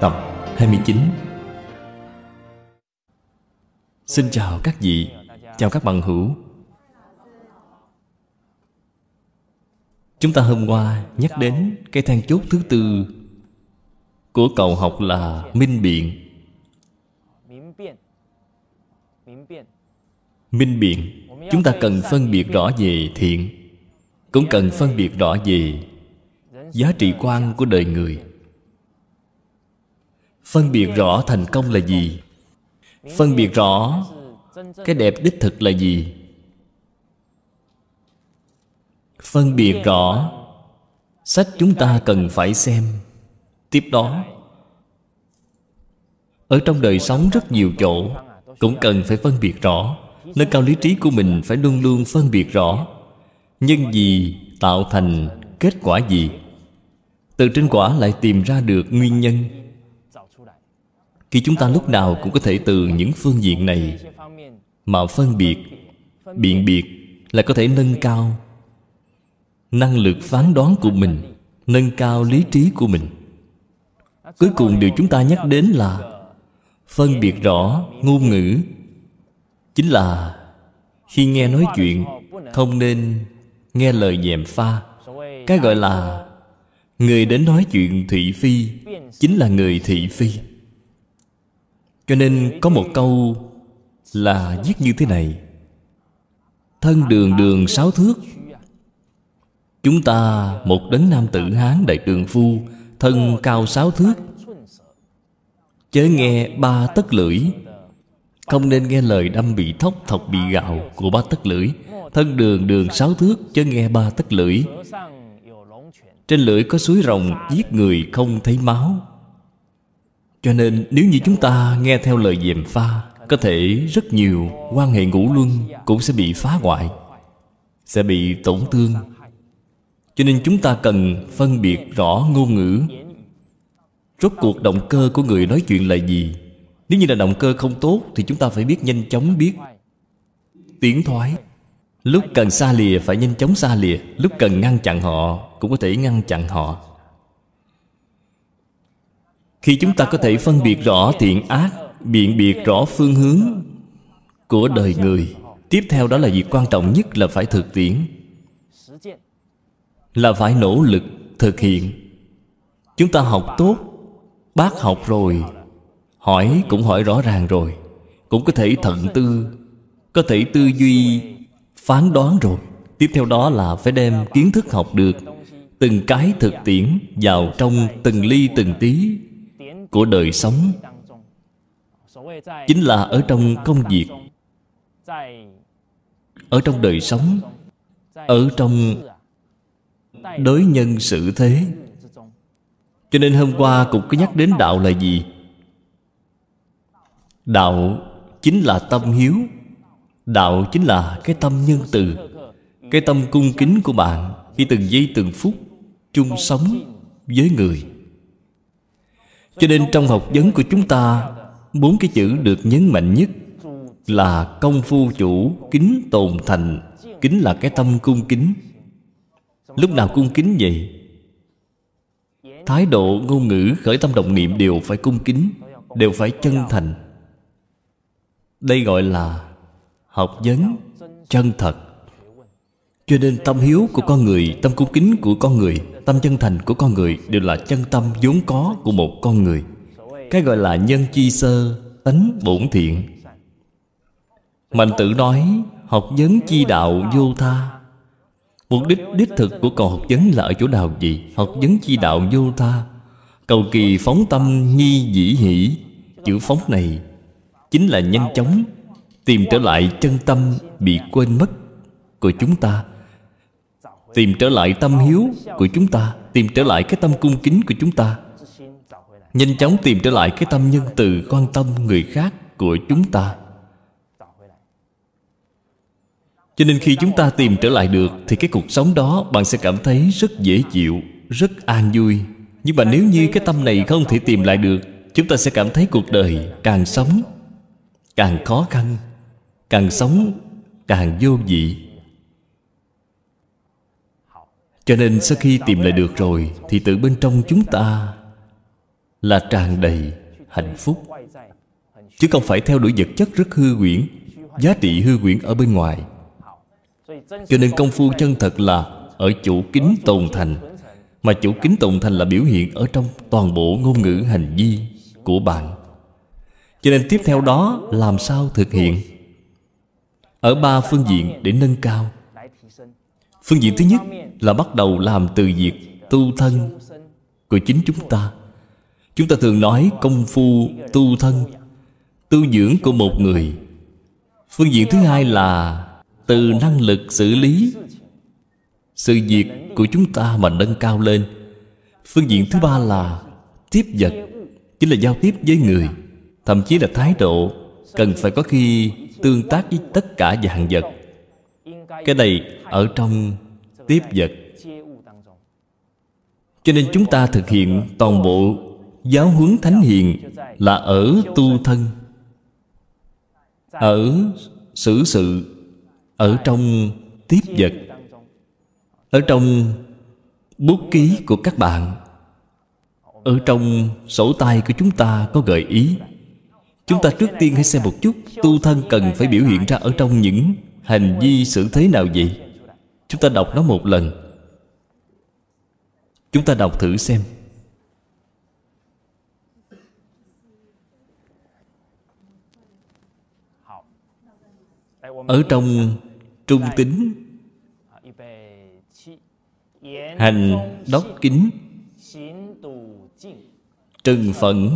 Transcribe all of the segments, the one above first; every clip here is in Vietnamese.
Tập 29 Xin chào các vị Chào các bạn hữu Chúng ta hôm qua nhắc đến Cái than chốt thứ tư Của cầu học là Minh Biện Minh Biện Chúng ta cần phân biệt rõ về thiện Cũng cần phân biệt rõ về Giá trị quan của đời người phân biệt rõ thành công là gì phân biệt rõ cái đẹp đích thực là gì phân biệt rõ sách chúng ta cần phải xem tiếp đó ở trong đời sống rất nhiều chỗ cũng cần phải phân biệt rõ nâng cao lý trí của mình phải luôn luôn phân biệt rõ nhân gì tạo thành kết quả gì từ trên quả lại tìm ra được nguyên nhân khi chúng ta lúc nào cũng có thể từ những phương diện này mà phân biệt biện biệt là có thể nâng cao năng lực phán đoán của mình nâng cao lý trí của mình cuối cùng điều chúng ta nhắc đến là phân biệt rõ ngôn ngữ chính là khi nghe nói chuyện không nên nghe lời dèm pha cái gọi là người đến nói chuyện thị phi chính là người thị phi cho nên có một câu là viết như thế này Thân đường đường sáu thước Chúng ta một đến nam tử Hán đại trường phu Thân cao sáu thước Chớ nghe ba tất lưỡi Không nên nghe lời đâm bị thóc thọc bị gạo của ba tất lưỡi Thân đường đường sáu thước chớ nghe ba tất lưỡi Trên lưỡi có suối rồng giết người không thấy máu cho nên nếu như chúng ta nghe theo lời dèm pha có thể rất nhiều quan hệ ngũ luân cũng sẽ bị phá hoại sẽ bị tổn thương cho nên chúng ta cần phân biệt rõ ngôn ngữ rốt cuộc động cơ của người nói chuyện là gì nếu như là động cơ không tốt thì chúng ta phải biết nhanh chóng biết tiến thoái lúc cần xa lìa phải nhanh chóng xa lìa lúc cần ngăn chặn họ cũng có thể ngăn chặn họ khi chúng ta có thể phân biệt rõ thiện ác Biện biệt rõ phương hướng Của đời người Tiếp theo đó là việc quan trọng nhất là phải thực tiễn Là phải nỗ lực thực hiện Chúng ta học tốt Bác học rồi Hỏi cũng hỏi rõ ràng rồi Cũng có thể thận tư Có thể tư duy Phán đoán rồi Tiếp theo đó là phải đem kiến thức học được Từng cái thực tiễn Vào trong từng ly từng tí của đời sống chính là ở trong công việc ở trong đời sống ở trong đối nhân xử thế cho nên hôm qua cũng có nhắc đến đạo là gì đạo chính là tâm hiếu đạo chính là cái tâm nhân từ cái tâm cung kính của bạn khi từng giây từng phút chung sống với người cho nên trong học vấn của chúng ta Bốn cái chữ được nhấn mạnh nhất Là công phu chủ Kính tồn thành Kính là cái tâm cung kính Lúc nào cung kính vậy? Thái độ, ngôn ngữ, khởi tâm động niệm đều phải cung kính Đều phải chân thành Đây gọi là học vấn chân thật cho nên tâm hiếu của con người Tâm cung kính của con người Tâm chân thành của con người Đều là chân tâm vốn có của một con người Cái gọi là nhân chi sơ Tánh bổn thiện Mạnh tử nói Học vấn chi đạo vô tha Mục đích đích thực của cầu học vấn là ở chỗ nào gì? Học vấn chi đạo vô tha Cầu kỳ phóng tâm nhi dĩ hỷ Chữ phóng này Chính là nhanh chóng Tìm trở lại chân tâm bị quên mất Của chúng ta Tìm trở lại tâm hiếu của chúng ta Tìm trở lại cái tâm cung kính của chúng ta Nhanh chóng tìm trở lại cái tâm nhân từ quan tâm người khác của chúng ta Cho nên khi chúng ta tìm trở lại được Thì cái cuộc sống đó bạn sẽ cảm thấy rất dễ chịu Rất an vui Nhưng mà nếu như cái tâm này không thể tìm lại được Chúng ta sẽ cảm thấy cuộc đời càng sống Càng khó khăn Càng sống càng vô vị cho nên sau khi tìm lại được rồi thì từ bên trong chúng ta là tràn đầy hạnh phúc chứ không phải theo đuổi vật chất rất hư quyển giá trị hư quyển ở bên ngoài cho nên công phu chân thật là ở chủ kính tồn thành mà chủ kính tồn thành là biểu hiện ở trong toàn bộ ngôn ngữ hành vi của bạn cho nên tiếp theo đó làm sao thực hiện ở ba phương diện để nâng cao Phương diện thứ nhất là bắt đầu làm từ việc tu thân của chính chúng ta Chúng ta thường nói công phu tu thân Tu dưỡng của một người Phương diện thứ hai là Từ năng lực xử lý Sự việc của chúng ta mà nâng cao lên Phương diện thứ ba là Tiếp vật Chính là giao tiếp với người Thậm chí là thái độ Cần phải có khi tương tác với tất cả dạng vật cái này ở trong tiếp vật cho nên chúng ta thực hiện toàn bộ giáo huấn thánh hiền là ở tu thân ở xử sự ở trong tiếp vật ở trong bút ký của các bạn ở trong sổ tay của chúng ta có gợi ý chúng ta trước tiên hãy xem một chút tu thân cần phải biểu hiện ra ở trong những Hành vi xử thế nào vậy Chúng ta đọc nó một lần Chúng ta đọc thử xem Ở trong trung tính Hành đốc kính Trừng phẫn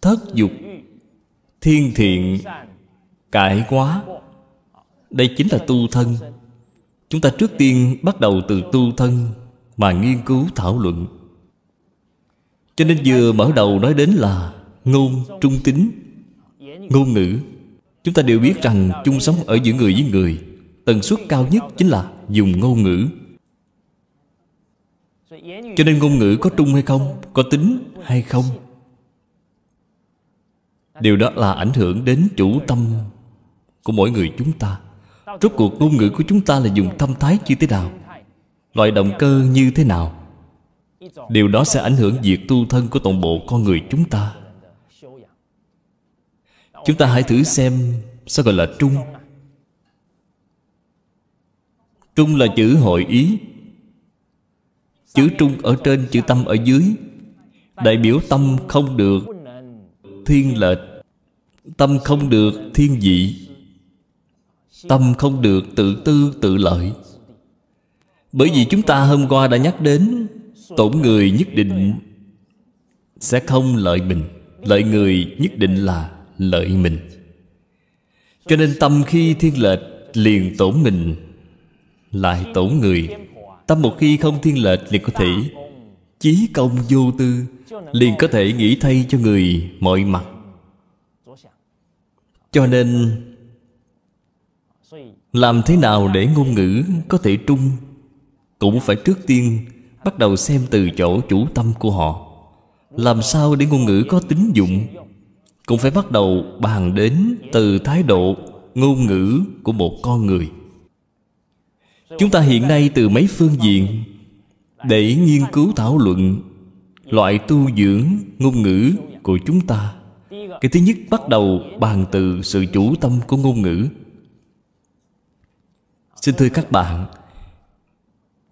Thất dục Thiên thiện Cải quá đây chính là tu thân Chúng ta trước tiên bắt đầu từ tu thân Mà nghiên cứu thảo luận Cho nên vừa mở đầu nói đến là Ngôn trung tính Ngôn ngữ Chúng ta đều biết rằng chung sống ở giữa người với người Tần suất cao nhất chính là dùng ngôn ngữ Cho nên ngôn ngữ có trung hay không Có tính hay không Điều đó là ảnh hưởng đến chủ tâm Của mỗi người chúng ta Rốt cuộc ngôn ngữ của chúng ta là dùng tâm thái như thế nào Loại động cơ như thế nào Điều đó sẽ ảnh hưởng việc tu thân của toàn bộ con người chúng ta Chúng ta hãy thử xem Sao gọi là trung Trung là chữ hội ý Chữ trung ở trên, chữ tâm ở dưới Đại biểu tâm không được Thiên lệch Tâm không được thiên dị Tâm không được tự tư tự lợi Bởi vì chúng ta hôm qua đã nhắc đến Tổn người nhất định Sẽ không lợi mình Lợi người nhất định là lợi mình Cho nên tâm khi thiên lệch Liền tổn mình Lại tổn người Tâm một khi không thiên lệch liền có thể Chí công vô tư Liền có thể nghĩ thay cho người mọi mặt Cho nên làm thế nào để ngôn ngữ có thể trung Cũng phải trước tiên Bắt đầu xem từ chỗ chủ tâm của họ Làm sao để ngôn ngữ có tính dụng Cũng phải bắt đầu bàn đến từ thái độ Ngôn ngữ của một con người Chúng ta hiện nay từ mấy phương diện Để nghiên cứu thảo luận Loại tu dưỡng ngôn ngữ của chúng ta Cái thứ nhất bắt đầu bàn từ sự chủ tâm của ngôn ngữ Xin thưa các bạn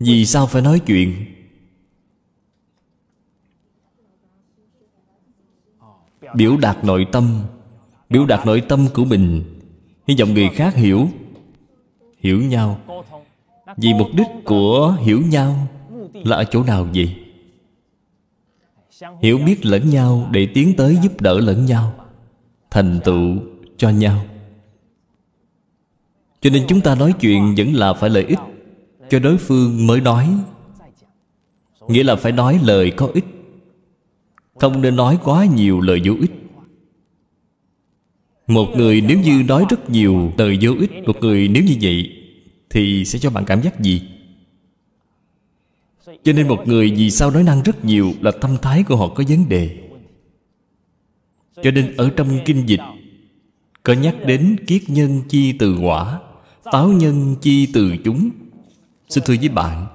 Vì sao phải nói chuyện Biểu đạt nội tâm Biểu đạt nội tâm của mình Hy vọng người khác hiểu Hiểu nhau Vì mục đích của hiểu nhau Là ở chỗ nào vậy Hiểu biết lẫn nhau Để tiến tới giúp đỡ lẫn nhau Thành tựu cho nhau cho nên chúng ta nói chuyện vẫn là phải lợi ích Cho đối phương mới nói Nghĩa là phải nói lời có ích Không nên nói quá nhiều lời vô ích Một người nếu như nói rất nhiều lời vô ích Một người nếu như vậy Thì sẽ cho bạn cảm giác gì? Cho nên một người vì sao nói năng rất nhiều Là tâm thái của họ có vấn đề Cho nên ở trong kinh dịch Có nhắc đến kiết nhân chi từ quả Táo nhân chi từ chúng Xin thưa với bạn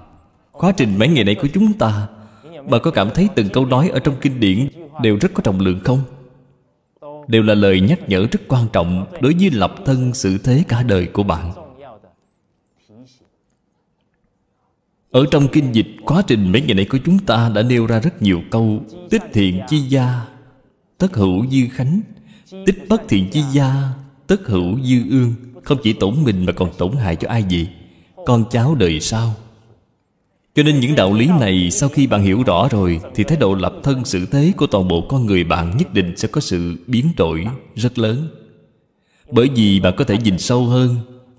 Quá trình mấy ngày này của chúng ta Bà có cảm thấy từng câu nói ở trong kinh điển Đều rất có trọng lượng không? Đều là lời nhắc nhở rất quan trọng Đối với lập thân sự thế cả đời của bạn Ở trong kinh dịch Quá trình mấy ngày này của chúng ta Đã nêu ra rất nhiều câu Tích thiện chi gia Tất hữu dư khánh Tích bất thiện chi gia Tất hữu dư ương không chỉ tổn mình mà còn tổn hại cho ai vậy Con cháu đời sau Cho nên những đạo lý này Sau khi bạn hiểu rõ rồi Thì thái độ lập thân xử thế của toàn bộ con người bạn Nhất định sẽ có sự biến đổi rất lớn Bởi vì bạn có thể nhìn sâu hơn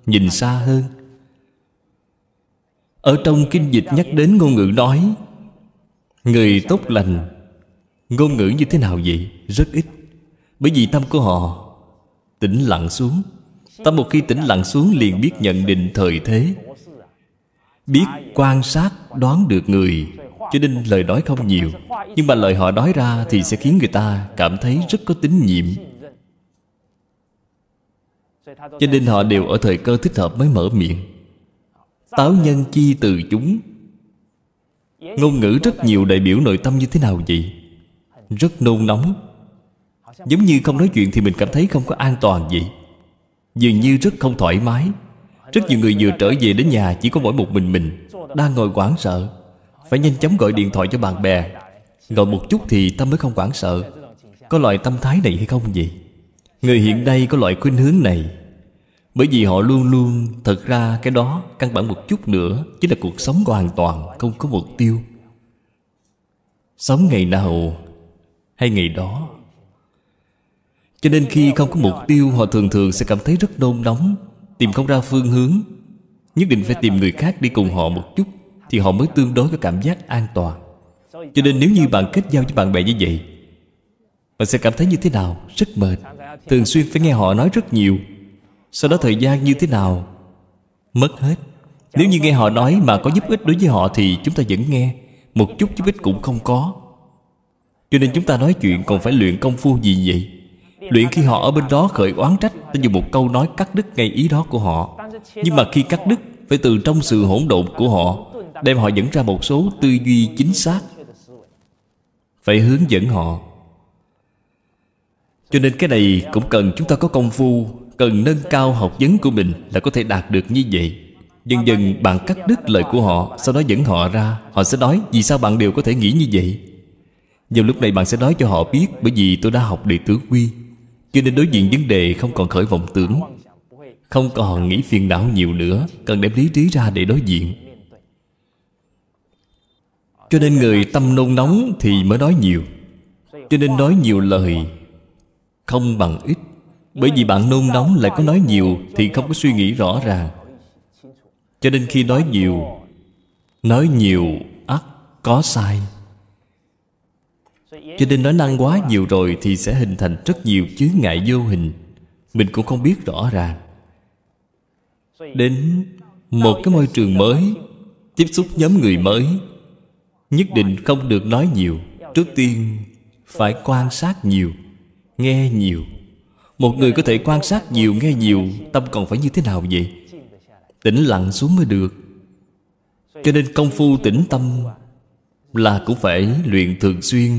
Nhìn xa hơn Ở trong kinh dịch nhắc đến ngôn ngữ nói Người tốt lành Ngôn ngữ như thế nào vậy? Rất ít Bởi vì tâm của họ Tĩnh lặng xuống ta một khi tĩnh lặng xuống liền biết nhận định thời thế Biết quan sát đoán được người Cho nên lời nói không nhiều Nhưng mà lời họ nói ra thì sẽ khiến người ta cảm thấy rất có tín nhiệm Cho nên họ đều ở thời cơ thích hợp mới mở miệng Táo nhân chi từ chúng Ngôn ngữ rất nhiều đại biểu nội tâm như thế nào vậy? Rất nôn nóng Giống như không nói chuyện thì mình cảm thấy không có an toàn vậy Dường như rất không thoải mái Rất nhiều người vừa trở về đến nhà Chỉ có mỗi một mình mình Đang ngồi quảng sợ Phải nhanh chóng gọi điện thoại cho bạn bè Ngồi một chút thì tâm mới không quảng sợ Có loại tâm thái này hay không vậy Người hiện nay có loại khuynh hướng này Bởi vì họ luôn luôn Thật ra cái đó căn bản một chút nữa Chính là cuộc sống hoàn toàn Không có mục tiêu Sống ngày nào hay ngày đó cho nên khi không có mục tiêu Họ thường thường sẽ cảm thấy rất nôn nóng Tìm không ra phương hướng Nhất định phải tìm người khác đi cùng họ một chút Thì họ mới tương đối có cảm giác an toàn Cho nên nếu như bạn kết giao với bạn bè như vậy Bạn sẽ cảm thấy như thế nào? Rất mệt Thường xuyên phải nghe họ nói rất nhiều Sau đó thời gian như thế nào? Mất hết Nếu như nghe họ nói mà có giúp ích đối với họ Thì chúng ta vẫn nghe Một chút giúp ích cũng không có Cho nên chúng ta nói chuyện còn phải luyện công phu gì vậy? Luyện khi họ ở bên đó khởi oán trách Ta dùng một câu nói cắt đứt ngay ý đó của họ Nhưng mà khi cắt đứt Phải từ trong sự hỗn độn của họ Đem họ dẫn ra một số tư duy chính xác Phải hướng dẫn họ Cho nên cái này cũng cần chúng ta có công phu Cần nâng cao học vấn của mình Là có thể đạt được như vậy Dần dần bạn cắt đứt lời của họ Sau đó dẫn họ ra Họ sẽ nói vì sao bạn đều có thể nghĩ như vậy Vào lúc này bạn sẽ nói cho họ biết Bởi vì tôi đã học đệ tử quy cho nên đối diện vấn đề không còn khởi vọng tưởng Không còn nghĩ phiền não nhiều nữa Cần đem lý trí ra để đối diện Cho nên người tâm nôn nóng thì mới nói nhiều Cho nên nói nhiều lời Không bằng ít Bởi vì bạn nôn nóng lại có nói nhiều Thì không có suy nghĩ rõ ràng Cho nên khi nói nhiều Nói nhiều ắt có sai cho nên nói năng quá nhiều rồi thì sẽ hình thành rất nhiều chướng ngại vô hình mình cũng không biết rõ ràng đến một cái môi trường mới tiếp xúc nhóm người mới nhất định không được nói nhiều trước tiên phải quan sát nhiều nghe nhiều một người có thể quan sát nhiều nghe nhiều tâm còn phải như thế nào vậy tĩnh lặng xuống mới được cho nên công phu tĩnh tâm là cũng phải luyện thường xuyên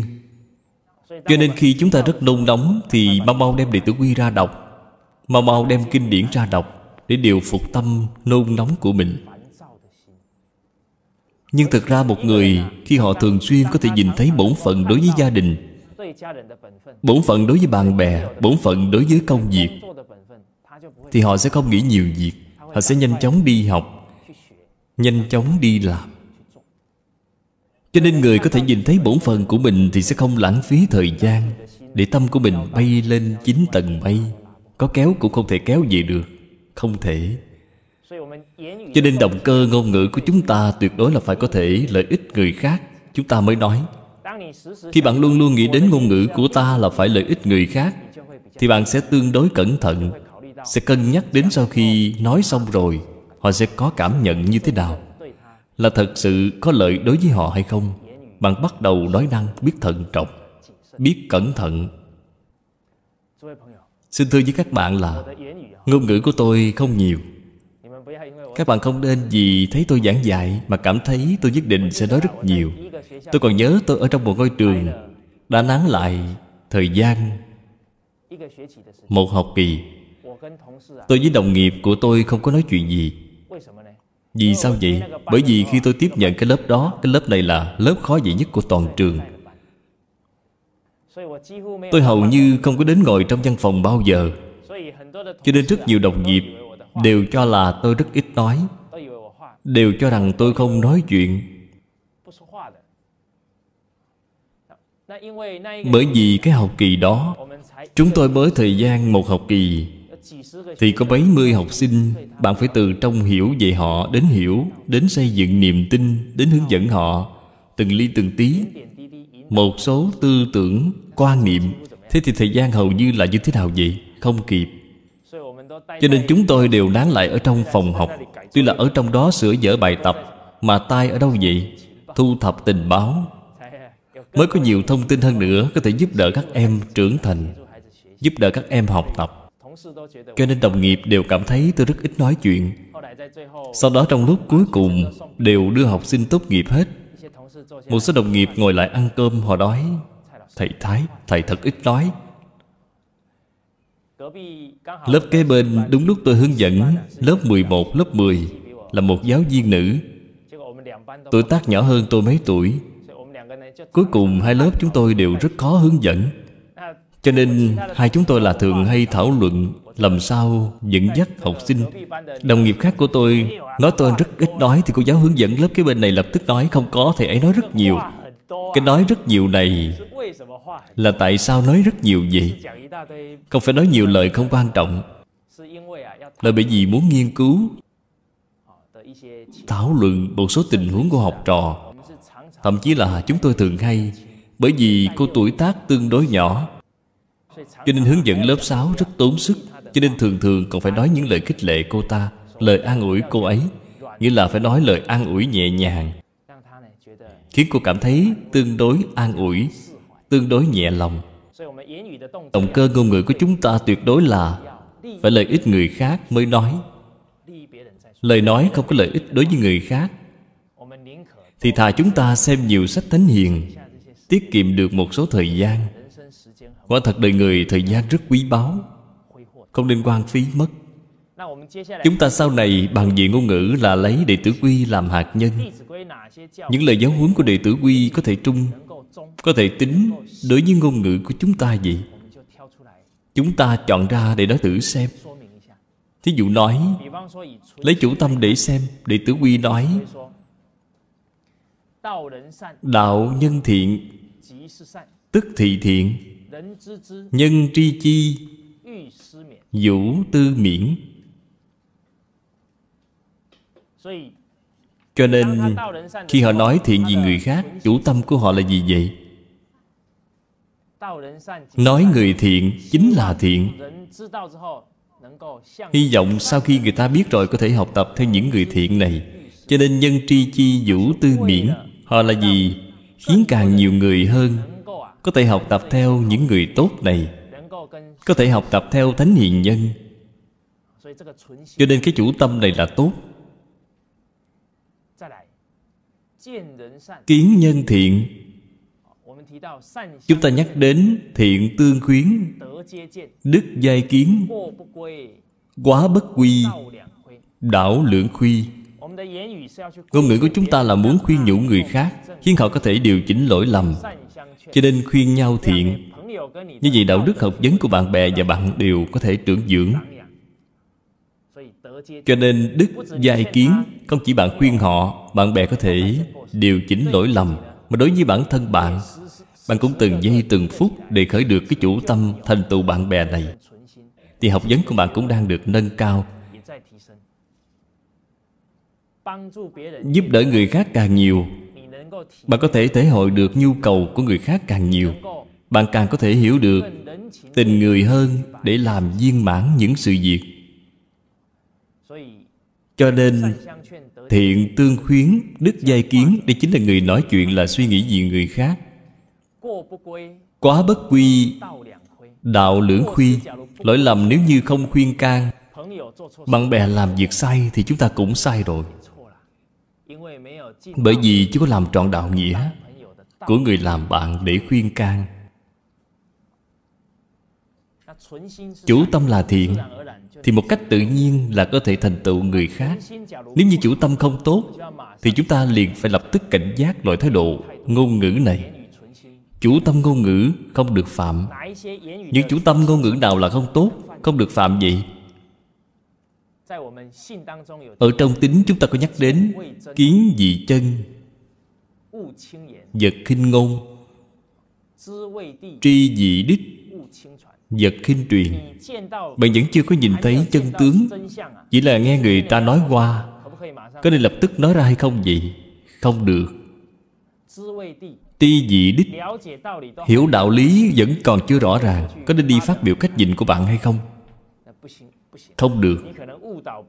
cho nên khi chúng ta rất nôn nóng Thì mau mau đem Đệ Tử Quy ra đọc Mau mau đem kinh điển ra đọc Để điều phục tâm nôn nóng của mình Nhưng thật ra một người Khi họ thường xuyên có thể nhìn thấy bổn phận đối với gia đình Bổn phận đối với bạn bè Bổn phận đối với công việc Thì họ sẽ không nghĩ nhiều việc Họ sẽ nhanh chóng đi học Nhanh chóng đi làm cho nên người có thể nhìn thấy bổn phần của mình Thì sẽ không lãng phí thời gian Để tâm của mình bay lên chín tầng mây Có kéo cũng không thể kéo gì được Không thể Cho nên động cơ ngôn ngữ của chúng ta Tuyệt đối là phải có thể lợi ích người khác Chúng ta mới nói Khi bạn luôn luôn nghĩ đến ngôn ngữ của ta Là phải lợi ích người khác Thì bạn sẽ tương đối cẩn thận Sẽ cân nhắc đến sau khi nói xong rồi Họ sẽ có cảm nhận như thế nào là thật sự có lợi đối với họ hay không bạn bắt đầu nói năng biết thận trọng biết cẩn thận xin thưa với các bạn là ngôn ngữ của tôi không nhiều các bạn không nên vì thấy tôi giảng dạy mà cảm thấy tôi nhất định sẽ nói rất nhiều tôi còn nhớ tôi ở trong một ngôi trường đã nán lại thời gian một học kỳ tôi với đồng nghiệp của tôi không có nói chuyện gì vì sao vậy? Bởi vì khi tôi tiếp nhận cái lớp đó Cái lớp này là lớp khó dễ nhất của toàn trường Tôi hầu như không có đến ngồi trong văn phòng bao giờ Cho nên rất nhiều đồng nghiệp Đều cho là tôi rất ít nói Đều cho rằng tôi không nói chuyện Bởi vì cái học kỳ đó Chúng tôi mới thời gian một học kỳ thì có mấy mươi học sinh bạn phải từ trong hiểu về họ đến hiểu đến xây dựng niềm tin đến hướng dẫn họ từng ly từng tí một số tư tưởng quan niệm thế thì thời gian hầu như là như thế nào vậy không kịp cho nên chúng tôi đều nán lại ở trong phòng học tuy là ở trong đó sửa dở bài tập mà tai ở đâu vậy thu thập tình báo mới có nhiều thông tin hơn nữa có thể giúp đỡ các em trưởng thành giúp đỡ các em học tập cho nên đồng nghiệp đều cảm thấy tôi rất ít nói chuyện Sau đó trong lúc cuối cùng Đều đưa học sinh tốt nghiệp hết Một số đồng nghiệp ngồi lại ăn cơm họ đói. Thầy Thái, thầy thật ít nói Lớp kế bên đúng lúc tôi hướng dẫn Lớp 11, lớp 10 Là một giáo viên nữ Tuổi tác nhỏ hơn tôi mấy tuổi Cuối cùng hai lớp chúng tôi đều rất khó hướng dẫn cho nên hai chúng tôi là thường hay thảo luận Làm sao dẫn dắt học sinh Đồng nghiệp khác của tôi Nói tôi rất ít nói Thì cô giáo hướng dẫn lớp cái bên này lập tức nói Không có thì ấy nói rất nhiều Cái nói rất nhiều này Là tại sao nói rất nhiều vậy Không phải nói nhiều lời không quan trọng Là bởi vì muốn nghiên cứu Thảo luận một số tình huống của học trò Thậm chí là chúng tôi thường hay Bởi vì cô tuổi tác tương đối nhỏ cho nên hướng dẫn lớp 6 rất tốn sức Cho nên thường thường còn phải nói những lời khích lệ cô ta Lời an ủi cô ấy Nghĩa là phải nói lời an ủi nhẹ nhàng Khiến cô cảm thấy tương đối an ủi Tương đối nhẹ lòng Động cơ ngôn ngữ của chúng ta tuyệt đối là Phải lợi ích người khác mới nói Lời nói không có lợi ích đối với người khác Thì thà chúng ta xem nhiều sách thánh hiền Tiết kiệm được một số thời gian Quả thật đời người thời gian rất quý báu Không nên quan phí mất Chúng ta sau này bàn về ngôn ngữ là lấy đệ tử quy làm hạt nhân Những lời giáo huấn của đệ tử quy có thể trung Có thể tính đối với ngôn ngữ của chúng ta vậy Chúng ta chọn ra để nói thử xem Thí dụ nói Lấy chủ tâm để xem Đệ tử quy nói Đạo nhân thiện Tức thị thiện nhân tri chi vũ tư miễn cho nên khi họ nói thiện gì người khác chủ tâm của họ là gì vậy nói người thiện chính là thiện hy vọng sau khi người ta biết rồi có thể học tập theo những người thiện này cho nên nhân tri chi vũ tư miễn họ là gì khiến càng nhiều người hơn có thể học tập theo những người tốt này có thể học tập theo thánh hiền nhân cho nên cái chủ tâm này là tốt kiến nhân thiện chúng ta nhắc đến thiện tương khuyến đức giai kiến quá bất quy đảo lưỡng khuy ngôn ngữ của chúng ta là muốn khuyên nhủ người khác khiến họ có thể điều chỉnh lỗi lầm cho nên khuyên nhau thiện Như vậy đạo đức học vấn của bạn bè và bạn đều có thể trưởng dưỡng Cho nên đức giai kiến Không chỉ bạn khuyên họ Bạn bè có thể điều chỉnh lỗi lầm Mà đối với bản thân bạn Bạn cũng từng giây từng phút Để khởi được cái chủ tâm thành tựu bạn bè này Thì học vấn của bạn cũng đang được nâng cao Giúp đỡ người khác càng nhiều bạn có thể thể hội được nhu cầu của người khác càng nhiều bạn càng có thể hiểu được tình người hơn để làm viên mãn những sự việc cho nên thiện tương khuyến đức giai kiến đây chính là người nói chuyện là suy nghĩ vì người khác quá bất quy đạo lưỡng khuy lỗi lầm nếu như không khuyên can bạn bè làm việc sai thì chúng ta cũng sai rồi bởi vì chưa có làm trọn đạo nghĩa Của người làm bạn để khuyên can Chủ tâm là thiện Thì một cách tự nhiên là có thể thành tựu người khác Nếu như chủ tâm không tốt Thì chúng ta liền phải lập tức cảnh giác loại thái độ ngôn ngữ này Chủ tâm ngôn ngữ không được phạm Những chủ tâm ngôn ngữ nào là không tốt Không được phạm vậy ở trong tính chúng ta có nhắc đến Kiến dị chân Vật khinh ngôn Tri dị đích Vật khinh truyền Bạn vẫn chưa có nhìn thấy chân tướng Chỉ là nghe người ta nói qua Có nên lập tức nói ra hay không vậy? Không được Ti dị đích Hiểu đạo lý vẫn còn chưa rõ ràng Có nên đi phát biểu cách nhìn của bạn hay không? Không được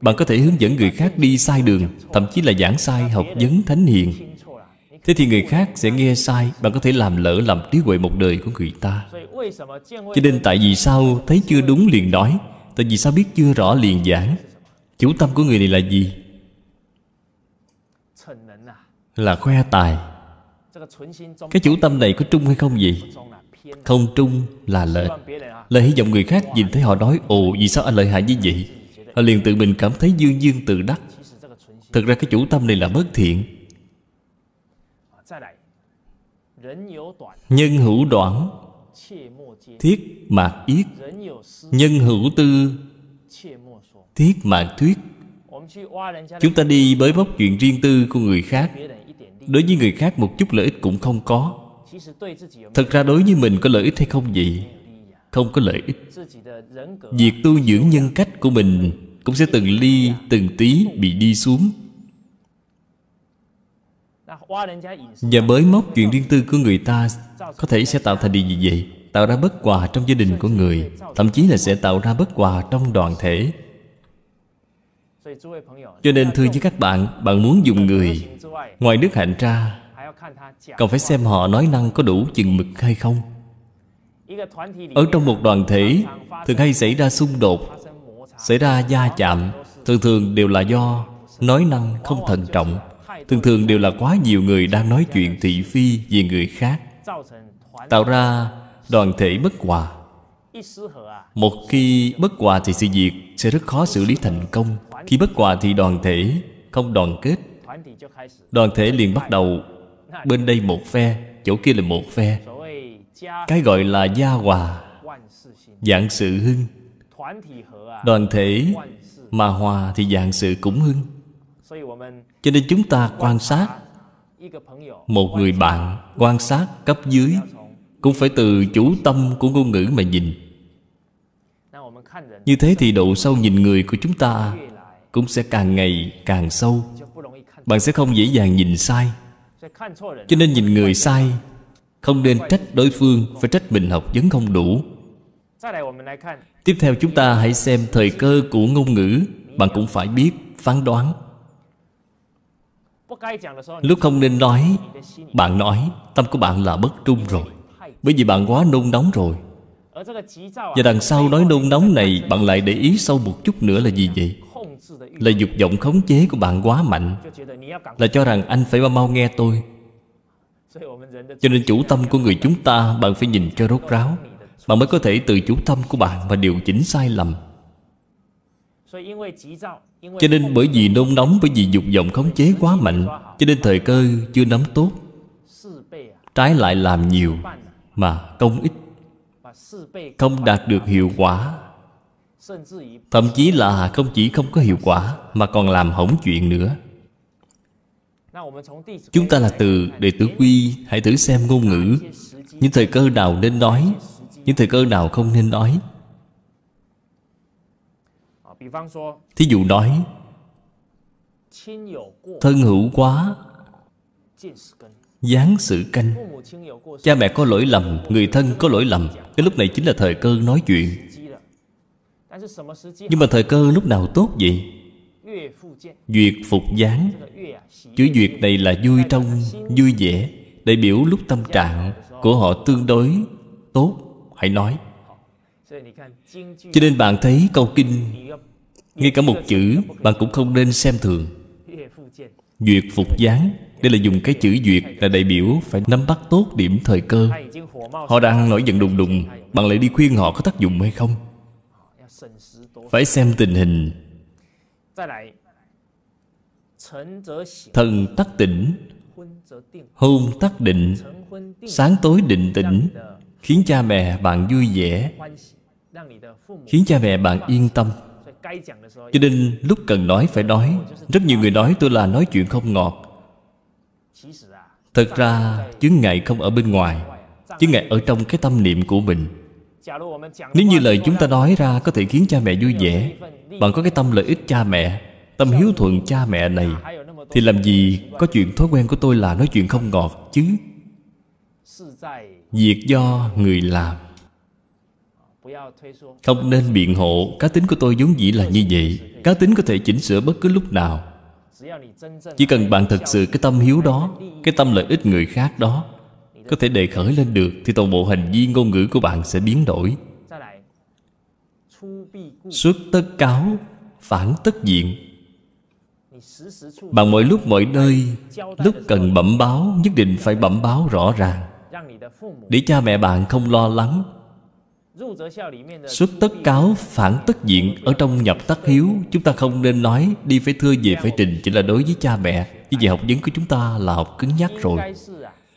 Bạn có thể hướng dẫn người khác đi sai đường Thậm chí là giảng sai học vấn thánh hiền Thế thì người khác sẽ nghe sai Bạn có thể làm lỡ làm trí huệ một đời của người ta Cho nên tại vì sao thấy chưa đúng liền nói Tại vì sao biết chưa rõ liền giảng Chủ tâm của người này là gì? Là khoe tài Cái chủ tâm này có trung hay không vậy? Không trung là lợi Là hy vọng người khác nhìn thấy họ nói Ồ vì sao anh lợi hại như vậy Họ liền tự mình cảm thấy dương dương tự đắc Thật ra cái chủ tâm này là bất thiện Nhân hữu đoạn Thiết mạc yết Nhân hữu tư Thiết mạc thuyết Chúng ta đi bới bóc chuyện riêng tư của người khác Đối với người khác một chút lợi ích cũng không có thật ra đối với mình có lợi ích hay không vậy không có lợi ích việc tu dưỡng nhân cách của mình cũng sẽ từng ly từng tí bị đi xuống và bới móc chuyện riêng tư của người ta có thể sẽ tạo thành điều gì vậy tạo ra bất hòa trong gia đình của người thậm chí là sẽ tạo ra bất hòa trong đoàn thể cho nên thưa với các bạn bạn muốn dùng người ngoài nước hạnh ra Cậu phải xem họ nói năng có đủ chừng mực hay không Ở trong một đoàn thể Thường hay xảy ra xung đột Xảy ra va chạm Thường thường đều là do Nói năng không thận trọng Thường thường đều là quá nhiều người đang nói chuyện thị phi về người khác Tạo ra đoàn thể bất hòa Một khi bất hòa thì sự việc sẽ rất khó xử lý thành công Khi bất hòa thì đoàn thể không đoàn kết Đoàn thể liền bắt đầu Bên đây một phe Chỗ kia là một phe Cái gọi là gia hòa Dạng sự hưng Đoàn thể mà hòa thì dạng sự cũng hưng Cho nên chúng ta quan sát Một người bạn quan sát cấp dưới Cũng phải từ chủ tâm của ngôn ngữ mà nhìn Như thế thì độ sâu nhìn người của chúng ta Cũng sẽ càng ngày càng sâu Bạn sẽ không dễ dàng nhìn sai cho nên nhìn người sai không nên trách đối phương phải trách mình học vẫn không đủ tiếp theo chúng ta hãy xem thời cơ của ngôn ngữ bạn cũng phải biết phán đoán lúc không nên nói bạn nói tâm của bạn là bất trung rồi bởi vì bạn quá nôn nóng rồi và đằng sau nói nôn nóng này bạn lại để ý sâu một chút nữa là gì vậy là dục vọng khống chế của bạn quá mạnh là cho rằng anh phải mau mau nghe tôi cho nên chủ tâm của người chúng ta bạn phải nhìn cho rốt ráo bạn mới có thể từ chủ tâm của bạn mà điều chỉnh sai lầm cho nên bởi vì nôn nóng bởi vì dục vọng khống chế quá mạnh cho nên thời cơ chưa nắm tốt trái lại làm nhiều mà công ích không đạt được hiệu quả Thậm chí là không chỉ không có hiệu quả Mà còn làm hỏng chuyện nữa Chúng ta là từ Đệ tử Quy Hãy thử xem ngôn ngữ Những thời cơ nào nên nói Những thời cơ nào không nên nói Thí dụ nói Thân hữu quá Gián sự canh Cha mẹ có lỗi lầm Người thân có lỗi lầm Cái lúc này chính là thời cơ nói chuyện nhưng mà thời cơ lúc nào tốt vậy? Duyệt phục gián Chữ duyệt này là vui trong, vui vẻ Đại biểu lúc tâm trạng của họ tương đối tốt Hãy nói Cho nên bạn thấy câu kinh Ngay cả một chữ bạn cũng không nên xem thường Duyệt phục gián Đây là dùng cái chữ duyệt là đại biểu Phải nắm bắt tốt điểm thời cơ Họ đang nổi giận đùng đùng Bạn lại đi khuyên họ có tác dụng hay không phải xem tình hình thần tắc tỉnh hôn tắc định sáng tối định tĩnh khiến cha mẹ bạn vui vẻ khiến cha mẹ bạn yên tâm cho nên lúc cần nói phải nói rất nhiều người nói tôi là nói chuyện không ngọt à, thật ra chướng ngại không ở bên ngoài chướng ngại ở trong cái tâm niệm của mình nếu như lời chúng ta nói ra có thể khiến cha mẹ vui vẻ Bạn có cái tâm lợi ích cha mẹ Tâm hiếu thuận cha mẹ này Thì làm gì có chuyện thói quen của tôi là nói chuyện không ngọt chứ Việc do người làm Không nên biện hộ Cá tính của tôi vốn dĩ là như vậy Cá tính có thể chỉnh sửa bất cứ lúc nào Chỉ cần bạn thật sự cái tâm hiếu đó Cái tâm lợi ích người khác đó có thể đề khởi lên được thì toàn bộ hành vi ngôn ngữ của bạn sẽ biến đổi xuất tất cáo phản tất diện bạn mọi lúc mọi nơi lúc cần bẩm báo nhất định phải bẩm báo rõ ràng để cha mẹ bạn không lo lắng xuất tất cáo phản tất diện ở trong nhập tắc hiếu chúng ta không nên nói đi phải thưa về phải trình chỉ là đối với cha mẹ như vậy học vấn của chúng ta là học cứng nhắc rồi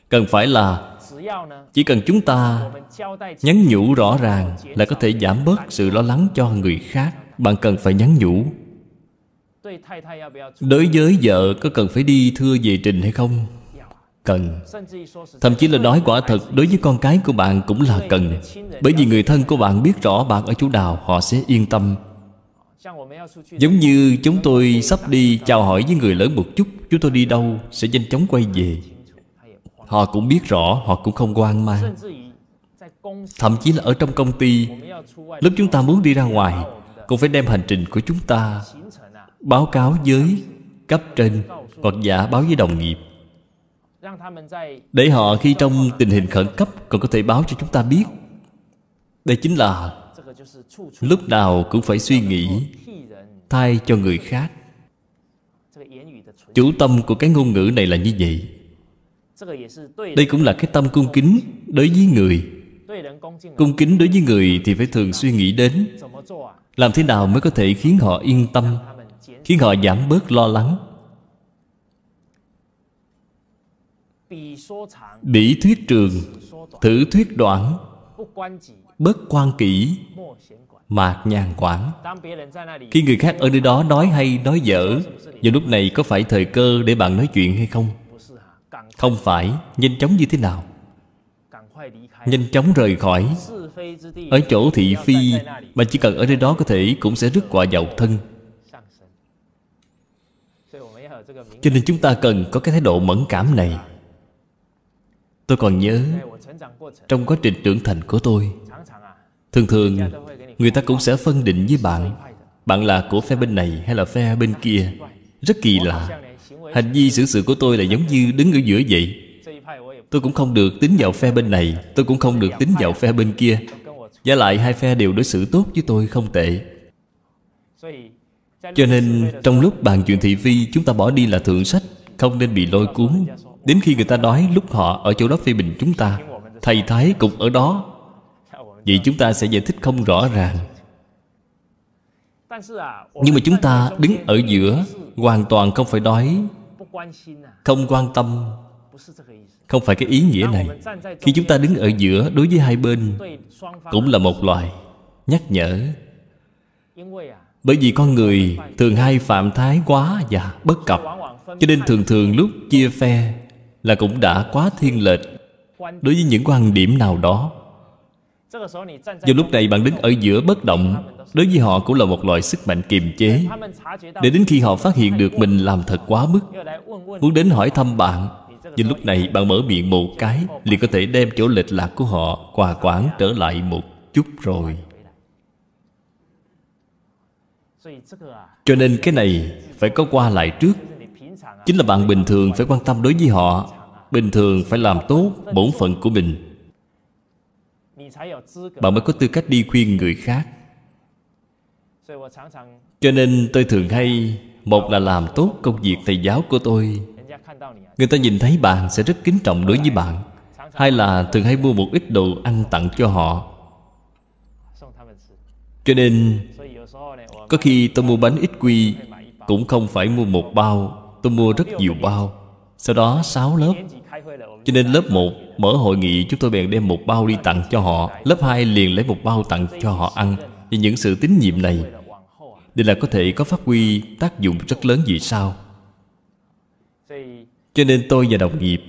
cần phải là chỉ cần chúng ta nhắn nhủ rõ ràng là có thể giảm bớt sự lo lắng cho người khác bạn cần phải nhắn nhủ đối với vợ có cần phải đi thưa về trình hay không cần thậm chí là nói quả thật đối với con cái của bạn cũng là cần bởi vì người thân của bạn biết rõ bạn ở chỗ nào họ sẽ yên tâm giống như chúng tôi sắp đi chào hỏi với người lớn một chút chúng tôi đi đâu sẽ nhanh chóng quay về Họ cũng biết rõ Họ cũng không quan mang Thậm chí là ở trong công ty Lúc chúng ta muốn đi ra ngoài Cũng phải đem hành trình của chúng ta Báo cáo với cấp trên Hoặc giả báo với đồng nghiệp Để họ khi trong tình hình khẩn cấp Còn có thể báo cho chúng ta biết Đây chính là Lúc nào cũng phải suy nghĩ Thay cho người khác Chủ tâm của cái ngôn ngữ này là như vậy đây cũng là cái tâm cung kính đối với người cung kính đối với người thì phải thường suy nghĩ đến làm thế nào mới có thể khiến họ yên tâm khiến họ giảm bớt lo lắng bỉ thuyết trường thử thuyết đoạn bất quan kỹ mạc nhàn quản khi người khác ở nơi đó nói hay nói dở vào lúc này có phải thời cơ để bạn nói chuyện hay không không phải nhanh chóng như thế nào Nhanh chóng rời khỏi Ở chỗ thị phi Mà chỉ cần ở nơi đó có thể Cũng sẽ rất quả giàu thân Cho nên chúng ta cần có cái thái độ mẫn cảm này Tôi còn nhớ Trong quá trình trưởng thành của tôi Thường thường Người ta cũng sẽ phân định với bạn Bạn là của phe bên này hay là phe bên kia Rất kỳ lạ Hành vi xử sự, của tôi là giống như đứng ở giữa vậy Tôi cũng không được tính vào phe bên này Tôi cũng không được tính vào phe bên kia Giả lại hai phe đều đối xử tốt với tôi không tệ Cho nên trong lúc bàn chuyện thị phi Chúng ta bỏ đi là thượng sách Không nên bị lôi cuốn Đến khi người ta nói lúc họ ở chỗ đó phê bình chúng ta Thầy Thái cũng ở đó Vậy chúng ta sẽ giải thích không rõ ràng Nhưng mà chúng ta đứng ở giữa hoàn toàn không phải đói, không quan tâm không phải cái ý nghĩa này khi chúng ta đứng ở giữa đối với hai bên cũng là một loài nhắc nhở bởi vì con người thường hay phạm thái quá và bất cập cho nên thường thường lúc chia phe là cũng đã quá thiên lệch đối với những quan điểm nào đó do lúc này bạn đứng ở giữa bất động Đối với họ cũng là một loại sức mạnh kiềm chế Để đến khi họ phát hiện được mình làm thật quá mức Muốn đến hỏi thăm bạn Nhưng lúc này bạn mở miệng một cái Liền có thể đem chỗ lệch lạc của họ Quà quán trở lại một chút rồi Cho nên cái này phải có qua lại trước Chính là bạn bình thường phải quan tâm đối với họ Bình thường phải làm tốt bổn phận của mình Bạn mới có tư cách đi khuyên người khác cho nên tôi thường hay một là làm tốt công việc thầy giáo của tôi người ta nhìn thấy bạn sẽ rất kính trọng đối với bạn hai là thường hay mua một ít đồ ăn tặng cho họ cho nên có khi tôi mua bánh ít quy cũng không phải mua một bao tôi mua rất nhiều bao sau đó sáu lớp cho nên lớp 1 mở hội nghị chúng tôi bèn đem một bao đi tặng cho họ lớp 2 liền lấy một bao tặng cho họ ăn vì những sự tín nhiệm này Đây là có thể có phát huy tác dụng rất lớn vì sao Cho nên tôi và đồng nghiệp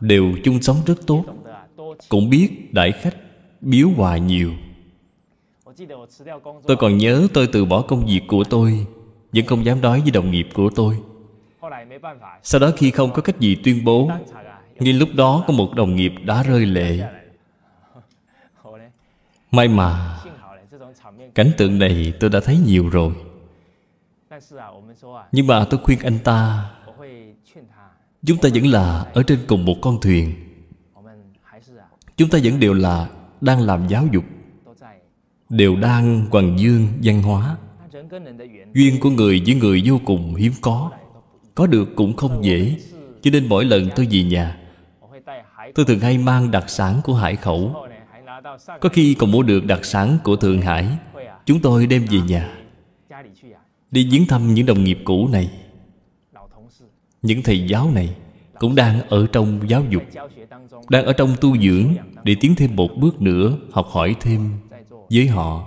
Đều chung sống rất tốt Cũng biết đại khách biếu hòa nhiều Tôi còn nhớ tôi từ bỏ công việc của tôi Vẫn không dám nói với đồng nghiệp của tôi Sau đó khi không có cách gì tuyên bố Ngay lúc đó có một đồng nghiệp đã rơi lệ May mà cảnh tượng này tôi đã thấy nhiều rồi nhưng mà tôi khuyên anh ta chúng ta vẫn là ở trên cùng một con thuyền chúng ta vẫn đều là đang làm giáo dục đều đang hoàng dương văn hóa duyên của người với người vô cùng hiếm có có được cũng không dễ cho nên mỗi lần tôi về nhà tôi thường hay mang đặc sản của hải khẩu có khi còn mua được đặc sản của thượng hải Chúng tôi đem về nhà Đi viếng thăm những đồng nghiệp cũ này Những thầy giáo này Cũng đang ở trong giáo dục Đang ở trong tu dưỡng Để tiến thêm một bước nữa Học hỏi thêm với họ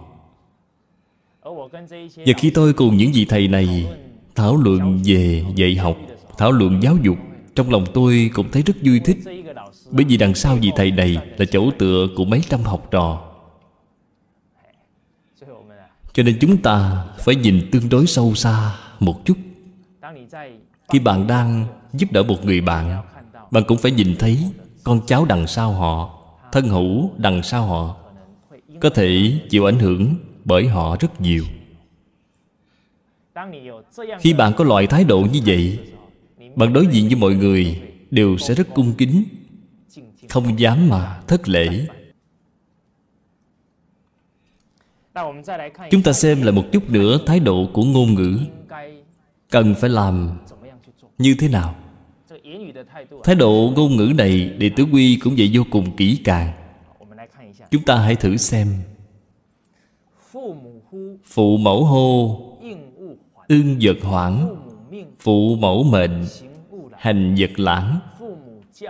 Và khi tôi cùng những vị thầy này Thảo luận về dạy học Thảo luận giáo dục Trong lòng tôi cũng thấy rất vui thích Bởi vì đằng sau vị thầy này Là chỗ tựa của mấy trăm học trò cho nên chúng ta phải nhìn tương đối sâu xa một chút khi bạn đang giúp đỡ một người bạn bạn cũng phải nhìn thấy con cháu đằng sau họ thân hữu đằng sau họ có thể chịu ảnh hưởng bởi họ rất nhiều khi bạn có loại thái độ như vậy bạn đối diện với mọi người đều sẽ rất cung kính không dám mà thất lễ chúng ta xem lại một chút nữa thái độ của ngôn ngữ cần phải làm như thế nào thái độ ngôn ngữ này đệ tử quy cũng vậy vô cùng kỹ càng chúng ta hãy thử xem phụ mẫu hô ưng vật hoảng phụ mẫu mệnh hành vật lãng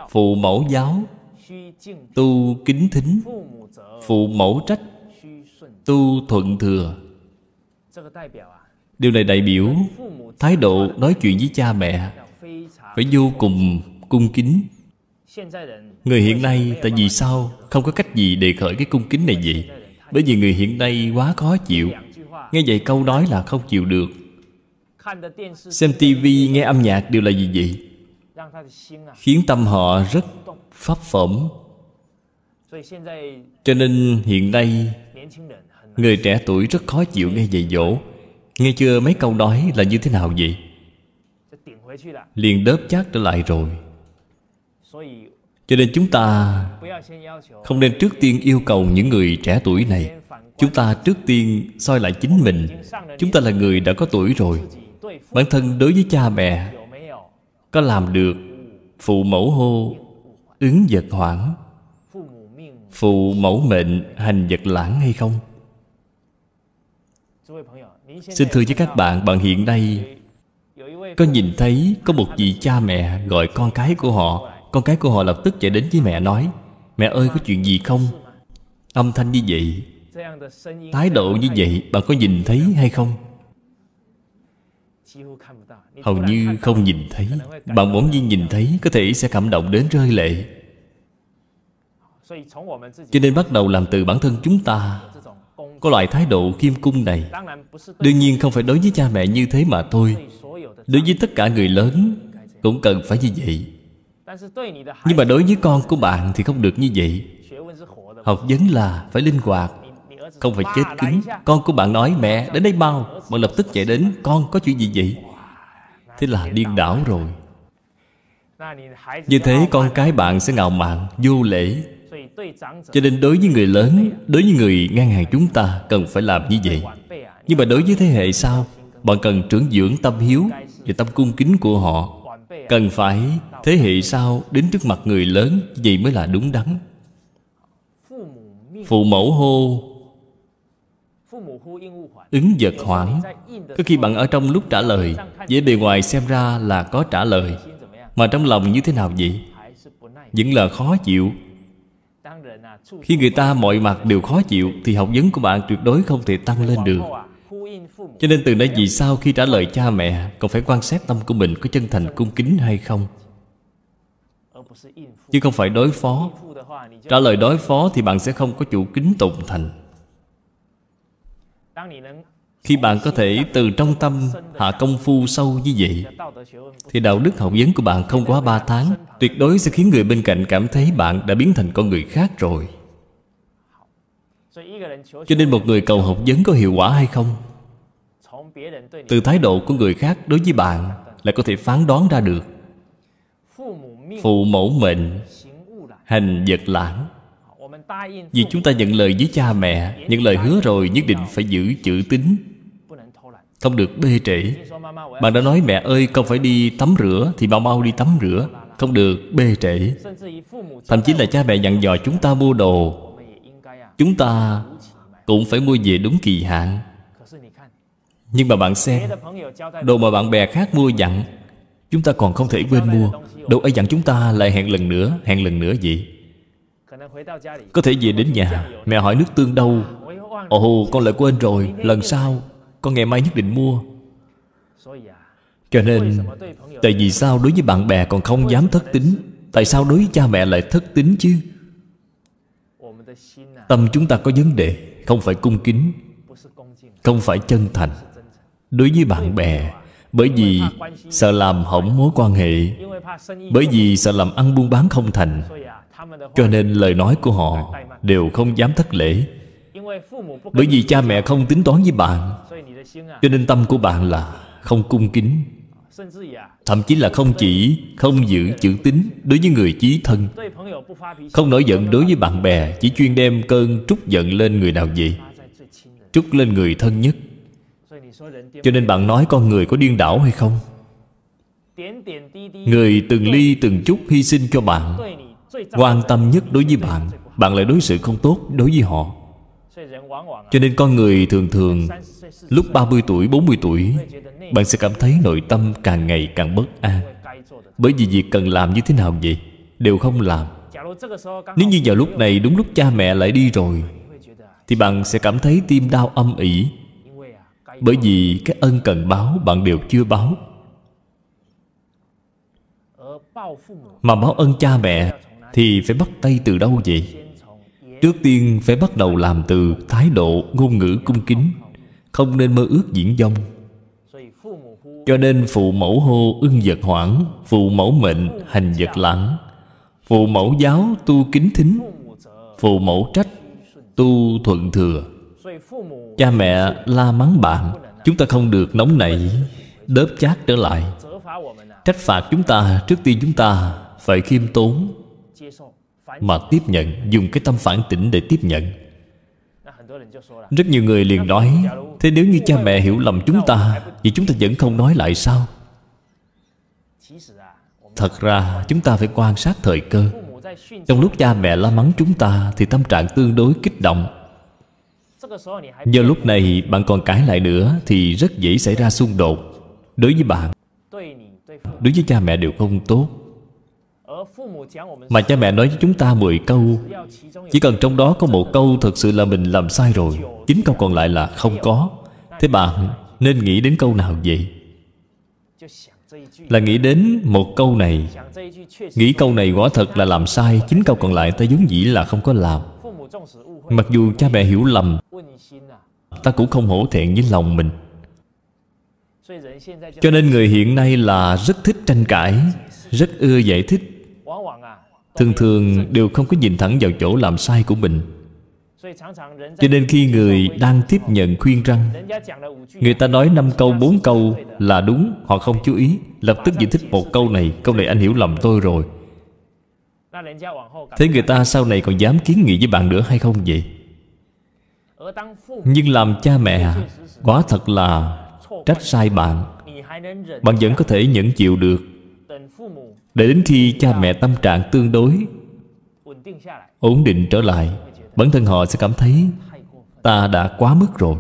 phụ mẫu giáo tu kính thính phụ mẫu trách tu thuận thừa điều này đại biểu thái độ nói chuyện với cha mẹ phải vô cùng cung kính người hiện nay tại vì sao không có cách gì đề khởi cái cung kính này vậy bởi vì người hiện nay quá khó chịu nghe vậy câu nói là không chịu được xem tivi nghe âm nhạc đều là gì vậy khiến tâm họ rất pháp phẩm cho nên hiện nay Người trẻ tuổi rất khó chịu nghe dạy dỗ Nghe chưa mấy câu nói là như thế nào vậy? Liền đớp chát trở lại rồi Cho nên chúng ta Không nên trước tiên yêu cầu những người trẻ tuổi này Chúng ta trước tiên soi lại chính mình Chúng ta là người đã có tuổi rồi Bản thân đối với cha mẹ Có làm được Phụ mẫu hô Ứng vật hoảng Phụ mẫu mệnh hành vật lãng hay không Xin thưa với các bạn, bạn hiện nay Có nhìn thấy có một vị cha mẹ gọi con cái của họ Con cái của họ lập tức chạy đến với mẹ nói Mẹ ơi có chuyện gì không? Âm thanh như vậy Thái độ như vậy bạn có nhìn thấy hay không? Hầu như không nhìn thấy Bạn bỗng nhiên nhìn thấy Có thể sẽ cảm động đến rơi lệ Cho nên bắt đầu làm từ bản thân chúng ta có loại thái độ khiêm cung này Đương nhiên không phải đối với cha mẹ như thế mà thôi Đối với tất cả người lớn Cũng cần phải như vậy Nhưng mà đối với con của bạn Thì không được như vậy Học vấn là phải linh hoạt Không phải chết cứng Con của bạn nói mẹ đến đây mau Bạn lập tức chạy đến Con có chuyện gì vậy Thế là điên đảo rồi Như thế con cái bạn sẽ ngạo mạn Vô lễ cho nên đối với người lớn đối với người ngang hàng chúng ta cần phải làm như vậy nhưng mà đối với thế hệ sau bạn cần trưởng dưỡng tâm hiếu và tâm cung kính của họ cần phải thế hệ sau đến trước mặt người lớn vậy mới là đúng đắn phụ mẫu hô ứng vật hoảng có khi bạn ở trong lúc trả lời dễ bề ngoài xem ra là có trả lời mà trong lòng như thế nào vậy vẫn là khó chịu khi người ta mọi mặt đều khó chịu Thì học vấn của bạn tuyệt đối không thể tăng lên được Cho nên từ nãy vì sao khi trả lời cha mẹ Còn phải quan sát tâm của mình có chân thành cung kính hay không Chứ không phải đối phó Trả lời đối phó thì bạn sẽ không có chủ kính tụng thành khi bạn có thể từ trong tâm hạ công phu sâu như vậy Thì đạo đức học vấn của bạn không quá ba tháng Tuyệt đối sẽ khiến người bên cạnh cảm thấy bạn đã biến thành con người khác rồi Cho nên một người cầu học vấn có hiệu quả hay không Từ thái độ của người khác đối với bạn Là có thể phán đoán ra được Phụ mẫu mệnh Hành vật lãng vì chúng ta nhận lời với cha mẹ Nhận lời hứa rồi nhất định phải giữ chữ tín không được bê trễ Bạn đã nói mẹ ơi con phải đi tắm rửa Thì mau mau đi tắm rửa Không được bê trễ Thậm chí là cha mẹ dặn dò chúng ta mua đồ Chúng ta cũng phải mua về đúng kỳ hạn Nhưng mà bạn xem Đồ mà bạn bè khác mua dặn Chúng ta còn không thể quên mua Đồ ấy dặn chúng ta lại hẹn lần nữa Hẹn lần nữa vậy Có thể về đến nhà Mẹ hỏi nước tương đâu Ồ con lại quên rồi Lần sau con ngày mai nhất định mua Cho nên Tại vì sao đối với bạn bè còn không dám thất tín, Tại sao đối với cha mẹ lại thất tín chứ Tâm chúng ta có vấn đề Không phải cung kính Không phải chân thành Đối với bạn bè Bởi vì sợ làm hỏng mối quan hệ Bởi vì sợ làm ăn buôn bán không thành Cho nên lời nói của họ Đều không dám thất lễ Bởi vì cha mẹ không tính toán với bạn cho nên tâm của bạn là không cung kính thậm chí là không chỉ không giữ chữ tín đối với người chí thân không nổi giận đối với bạn bè chỉ chuyên đem cơn trút giận lên người nào vậy trút lên người thân nhất cho nên bạn nói con người có điên đảo hay không người từng ly từng chút hy sinh cho bạn quan tâm nhất đối với bạn bạn lại đối xử không tốt đối với họ cho nên con người thường thường Lúc 30 tuổi, 40 tuổi Bạn sẽ cảm thấy nội tâm càng ngày càng bất an Bởi vì việc cần làm như thế nào vậy Đều không làm Nếu như vào lúc này đúng lúc cha mẹ lại đi rồi Thì bạn sẽ cảm thấy tim đau âm ỉ Bởi vì cái ân cần báo bạn đều chưa báo Mà báo ân cha mẹ Thì phải bắt tay từ đâu vậy Trước tiên phải bắt đầu làm từ thái độ ngôn ngữ cung kính không nên mơ ước diễn dông Cho nên phụ mẫu hô ưng vật hoảng Phụ mẫu mệnh hành vật lãng Phụ mẫu giáo tu kính thính Phụ mẫu trách tu thuận thừa Cha mẹ la mắng bạn Chúng ta không được nóng nảy Đớp chát trở lại Trách phạt chúng ta Trước tiên chúng ta phải khiêm tốn Mà tiếp nhận Dùng cái tâm phản tỉnh để tiếp nhận Rất nhiều người liền nói Thế nếu như cha mẹ hiểu lầm chúng ta Vậy chúng ta vẫn không nói lại sao Thật ra chúng ta phải quan sát thời cơ Trong lúc cha mẹ la mắng chúng ta Thì tâm trạng tương đối kích động Do lúc này bạn còn cãi lại nữa Thì rất dễ xảy ra xung đột Đối với bạn Đối với cha mẹ đều không tốt Mà cha mẹ nói với chúng ta 10 câu Chỉ cần trong đó có một câu Thật sự là mình làm sai rồi chín câu còn lại là không có thế bạn nên nghĩ đến câu nào vậy là nghĩ đến một câu này nghĩ câu này quả thật là làm sai chín câu còn lại ta vốn dĩ là không có làm mặc dù cha mẹ hiểu lầm ta cũng không hổ thẹn với lòng mình cho nên người hiện nay là rất thích tranh cãi rất ưa giải thích thường thường đều không có nhìn thẳng vào chỗ làm sai của mình cho nên khi người đang tiếp nhận khuyên răng Người ta nói năm câu bốn câu là đúng Họ không chú ý Lập tức giải thích một câu này Câu này anh hiểu lầm tôi rồi Thế người ta sau này còn dám kiến nghị với bạn nữa hay không vậy? Nhưng làm cha mẹ Quá thật là trách sai bạn Bạn vẫn có thể nhẫn chịu được Để đến khi cha mẹ tâm trạng tương đối Ổn định trở lại bản thân họ sẽ cảm thấy ta đã quá mức rồi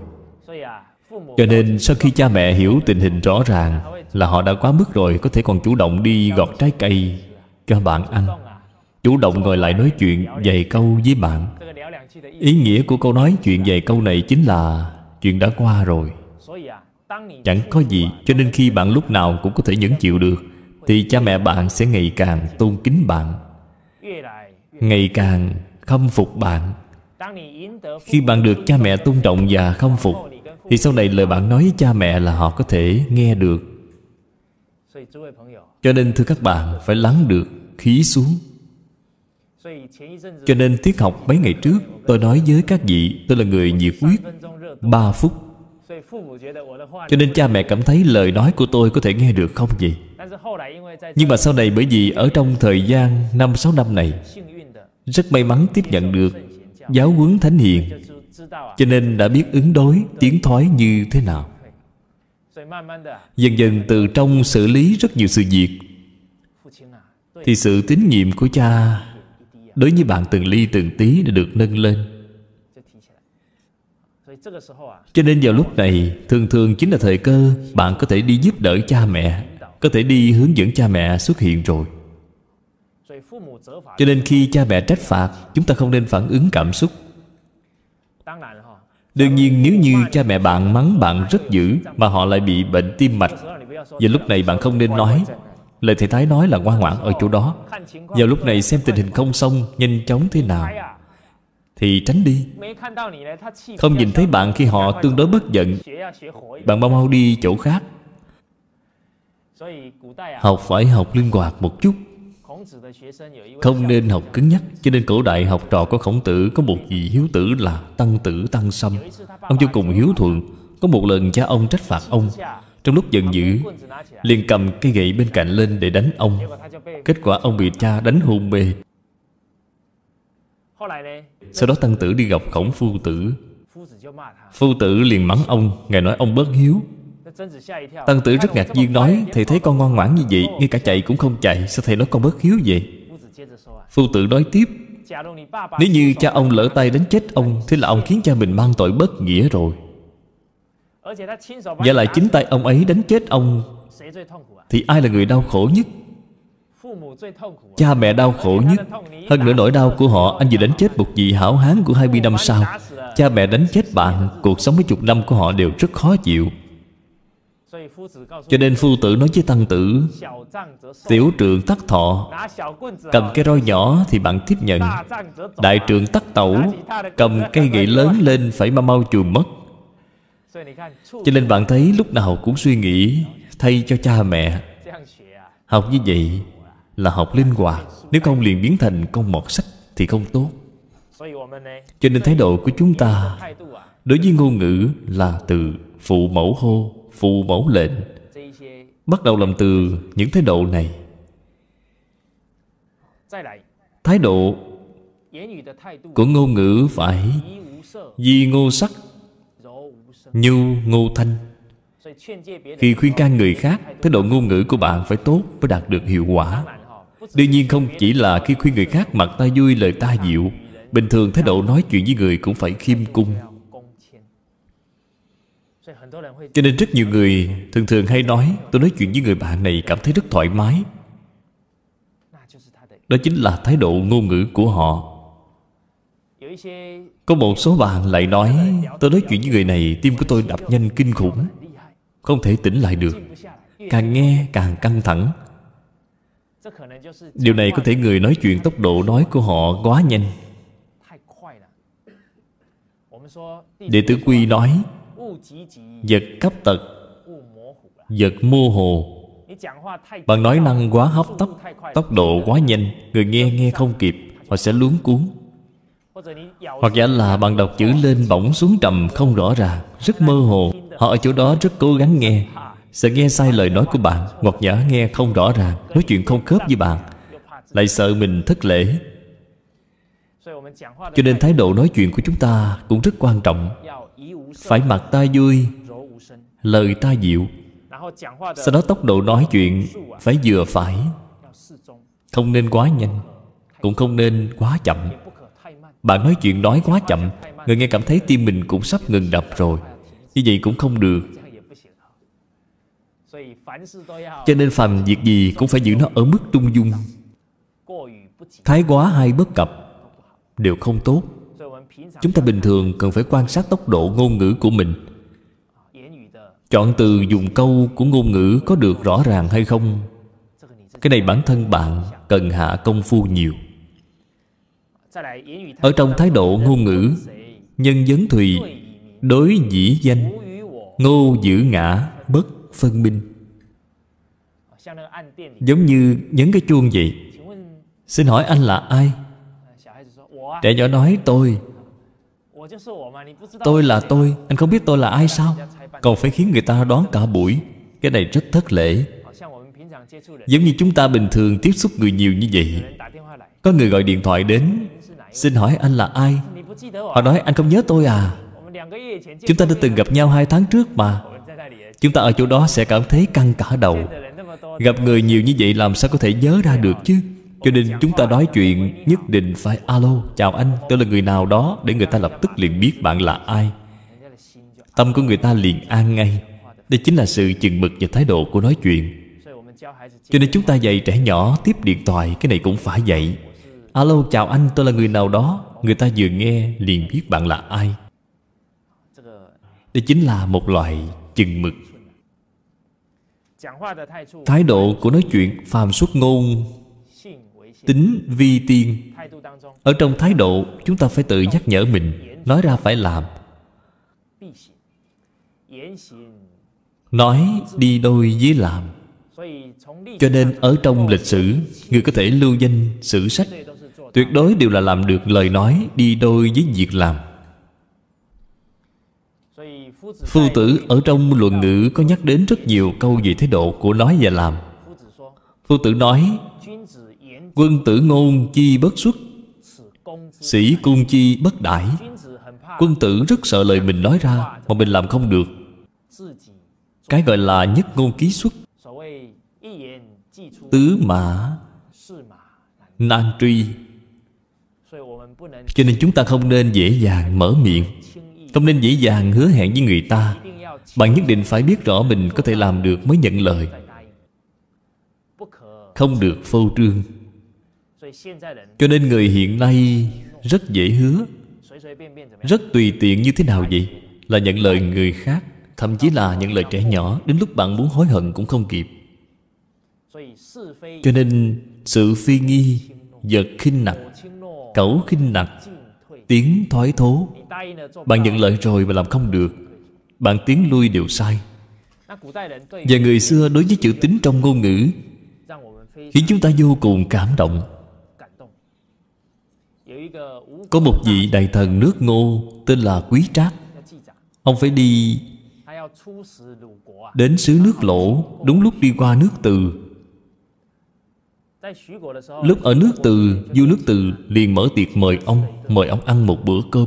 cho nên sau khi cha mẹ hiểu tình hình rõ ràng là họ đã quá mức rồi có thể còn chủ động đi gọt trái cây cho bạn ăn chủ động ngồi lại nói chuyện vài câu với bạn ý nghĩa của câu nói chuyện vài câu này chính là chuyện đã qua rồi chẳng có gì cho nên khi bạn lúc nào cũng có thể nhẫn chịu được thì cha mẹ bạn sẽ ngày càng tôn kính bạn ngày càng khâm phục bạn khi bạn được cha mẹ tôn trọng và khâm phục Thì sau này lời bạn nói với cha mẹ là họ có thể nghe được Cho nên thưa các bạn phải lắng được khí xuống Cho nên tiết học mấy ngày trước Tôi nói với các vị tôi là người nhiệt huyết 3 phút cho nên cha mẹ cảm thấy lời nói của tôi có thể nghe được không gì Nhưng mà sau này bởi vì ở trong thời gian năm sáu năm này Rất may mắn tiếp nhận được giáo huấn thánh hiền cho nên đã biết ứng đối tiến thoái như thế nào dần dần từ trong xử lý rất nhiều sự việc thì sự tín nhiệm của cha đối với bạn từng ly từng tí đã được nâng lên cho nên vào lúc này thường thường chính là thời cơ bạn có thể đi giúp đỡ cha mẹ có thể đi hướng dẫn cha mẹ xuất hiện rồi cho nên khi cha mẹ trách phạt chúng ta không nên phản ứng cảm xúc đương nhiên nếu như cha mẹ bạn mắng bạn rất dữ mà họ lại bị bệnh tim mạch và lúc này bạn không nên nói lời thầy thái nói là ngoan ngoãn ở chỗ đó vào lúc này xem tình hình không xong nhanh chóng thế nào thì tránh đi không nhìn thấy bạn khi họ tương đối bất giận bạn mau mau đi chỗ khác học phải học linh hoạt một chút không nên học cứng nhắc Cho nên cổ đại học trò của khổng tử Có một vị hiếu tử là tăng tử tăng sâm Ông vô cùng hiếu thuận Có một lần cha ông trách phạt ông Trong lúc giận dữ liền cầm cây gậy bên cạnh lên để đánh ông Kết quả ông bị cha đánh hôn mê Sau đó tăng tử đi gặp khổng phu tử Phu tử liền mắng ông Ngài nói ông bớt hiếu Tăng tử rất ngạc nhiên nói Thầy thấy con ngoan ngoãn như vậy Ngay cả chạy cũng không chạy Sao thầy nói con bất hiếu vậy Phu tử nói tiếp Nếu như cha ông lỡ tay đánh chết ông Thế là ông khiến cha mình mang tội bất nghĩa rồi Và lại chính tay ông ấy đánh chết ông Thì ai là người đau khổ nhất Cha mẹ đau khổ nhất Hơn nữa nỗi đau của họ Anh vừa đánh chết một vị hảo hán của 20 năm sau Cha mẹ đánh chết bạn Cuộc sống mấy chục năm của họ đều rất khó chịu cho nên phu tử nói với tăng tử Tiểu trượng tắc thọ Cầm cái roi nhỏ thì bạn tiếp nhận Đại trượng tắc tẩu Cầm cây gậy lớn lên phải mau mau chùm mất Cho nên bạn thấy lúc nào cũng suy nghĩ Thay cho cha mẹ Học như vậy là học linh hoạt Nếu không liền biến thành con mọt sách thì không tốt Cho nên thái độ của chúng ta Đối với ngôn ngữ là từ phụ mẫu hô phù mẫu lệnh bắt đầu làm từ những thái độ này thái độ của ngôn ngữ phải di ngô sắc nhu ngô thanh khi khuyên can người khác thái độ ngôn ngữ của bạn phải tốt mới đạt được hiệu quả đương nhiên không chỉ là khi khuyên người khác mặt ta vui lời ta dịu bình thường thái độ nói chuyện với người cũng phải khiêm cung cho nên rất nhiều người thường thường hay nói tôi nói chuyện với người bạn này cảm thấy rất thoải mái đó chính là thái độ ngôn ngữ của họ có một số bạn lại nói Tôi nói chuyện với người này Tim của tôi đập nhanh kinh khủng Không thể tỉnh lại được Càng nghe càng căng thẳng Điều này có thể người nói chuyện tốc độ nói của họ quá nhanh Đệ tử Quy nói Vật cấp tật Vật mô hồ Bạn nói năng quá hấp tấp Tốc độ quá nhanh Người nghe nghe không kịp Họ sẽ luống cuốn Hoặc giả là bạn đọc chữ lên bỗng xuống trầm Không rõ ràng Rất mơ hồ Họ ở chỗ đó rất cố gắng nghe Sẽ nghe sai lời nói của bạn Hoặc giả nghe không rõ ràng Nói chuyện không khớp với bạn Lại sợ mình thất lễ Cho nên thái độ nói chuyện của chúng ta Cũng rất quan trọng phải mặt ta vui Lời ta dịu Sau đó tốc độ nói chuyện Phải vừa phải Không nên quá nhanh Cũng không nên quá chậm Bạn nói chuyện nói quá chậm Người nghe cảm thấy tim mình cũng sắp ngừng đập rồi Như vậy cũng không được Cho nên phàm việc gì Cũng phải giữ nó ở mức trung dung Thái quá hay bất cập Đều không tốt chúng ta bình thường cần phải quan sát tốc độ ngôn ngữ của mình chọn từ dùng câu của ngôn ngữ có được rõ ràng hay không cái này bản thân bạn cần hạ công phu nhiều ở trong thái độ ngôn ngữ nhân vấn thùy đối dĩ danh ngô giữ ngã bất phân minh giống như nhấn cái chuông vậy xin hỏi anh là ai trẻ nhỏ nói tôi Tôi là tôi, anh không biết tôi là ai sao? Còn phải khiến người ta đoán cả buổi Cái này rất thất lễ Giống như chúng ta bình thường tiếp xúc người nhiều như vậy Có người gọi điện thoại đến Xin hỏi anh là ai? Họ nói anh không nhớ tôi à? Chúng ta đã từng gặp nhau hai tháng trước mà Chúng ta ở chỗ đó sẽ cảm thấy căng cả đầu Gặp người nhiều như vậy làm sao có thể nhớ ra được chứ cho nên chúng ta nói chuyện Nhất định phải alo Chào anh tôi là người nào đó Để người ta lập tức liền biết bạn là ai Tâm của người ta liền an ngay Đây chính là sự chừng mực và thái độ của nói chuyện Cho nên chúng ta dạy trẻ nhỏ Tiếp điện thoại Cái này cũng phải dạy Alo chào anh tôi là người nào đó Người ta vừa nghe liền biết bạn là ai Đây chính là một loại chừng mực Thái độ của nói chuyện phàm xuất ngôn tính vi tiên ở trong thái độ chúng ta phải tự nhắc nhở mình nói ra phải làm nói đi đôi với làm cho nên ở trong lịch sử người có thể lưu danh sử sách tuyệt đối đều là làm được lời nói đi đôi với việc làm phu tử ở trong luận ngữ có nhắc đến rất nhiều câu về thái độ của nói và làm phu tử nói Quân tử ngôn chi bất xuất Sĩ cung chi bất đãi Quân tử rất sợ lời mình nói ra Mà mình làm không được Cái gọi là nhất ngôn ký xuất Tứ mã Nan truy Cho nên chúng ta không nên dễ dàng mở miệng Không nên dễ dàng hứa hẹn với người ta Bạn nhất định phải biết rõ mình có thể làm được mới nhận lời Không được phô trương cho nên người hiện nay rất dễ hứa rất tùy tiện như thế nào vậy là nhận lời người khác thậm chí là nhận lời trẻ nhỏ đến lúc bạn muốn hối hận cũng không kịp cho nên sự phi nghi giật khinh nặng, cẩu khinh nặng, tiếng thoái thố bạn nhận lời rồi mà làm không được bạn tiến lui đều sai và người xưa đối với chữ tính trong ngôn ngữ khiến chúng ta vô cùng cảm động có một vị đại thần nước ngô Tên là Quý Trác Ông phải đi Đến xứ nước lỗ Đúng lúc đi qua nước từ Lúc ở nước từ Du nước từ liền mở tiệc mời ông Mời ông ăn một bữa cơm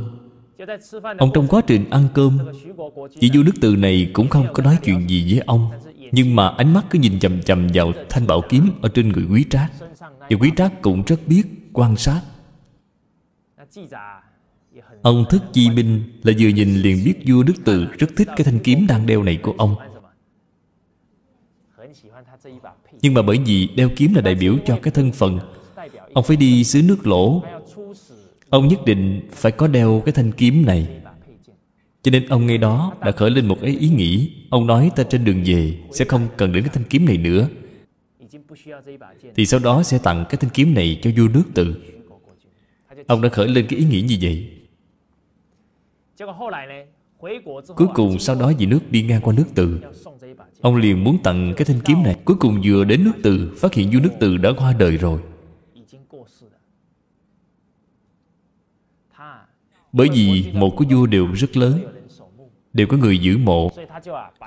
Ông trong quá trình ăn cơm Chị Du nước Từ này cũng không có nói chuyện gì với ông Nhưng mà ánh mắt cứ nhìn chầm chầm vào thanh bảo kiếm Ở trên người quý trác Và quý trác cũng rất biết quan sát Ông thức chi Minh Là vừa nhìn liền biết vua Đức Từ Rất thích cái thanh kiếm đang đeo này của ông Nhưng mà bởi vì đeo kiếm là đại biểu cho cái thân phận Ông phải đi xứ nước lỗ Ông nhất định phải có đeo cái thanh kiếm này Cho nên ông ngay đó đã khởi lên một cái ý nghĩ Ông nói ta trên đường về Sẽ không cần đến cái thanh kiếm này nữa Thì sau đó sẽ tặng cái thanh kiếm này cho vua nước Từ. Ông đã khởi lên cái ý nghĩ như vậy Cuối cùng sau đó vì nước đi ngang qua nước từ Ông liền muốn tặng cái thanh kiếm này Cuối cùng vừa đến nước từ Phát hiện vua nước từ đã qua đời rồi Bởi vì một của vua đều rất lớn Đều có người giữ mộ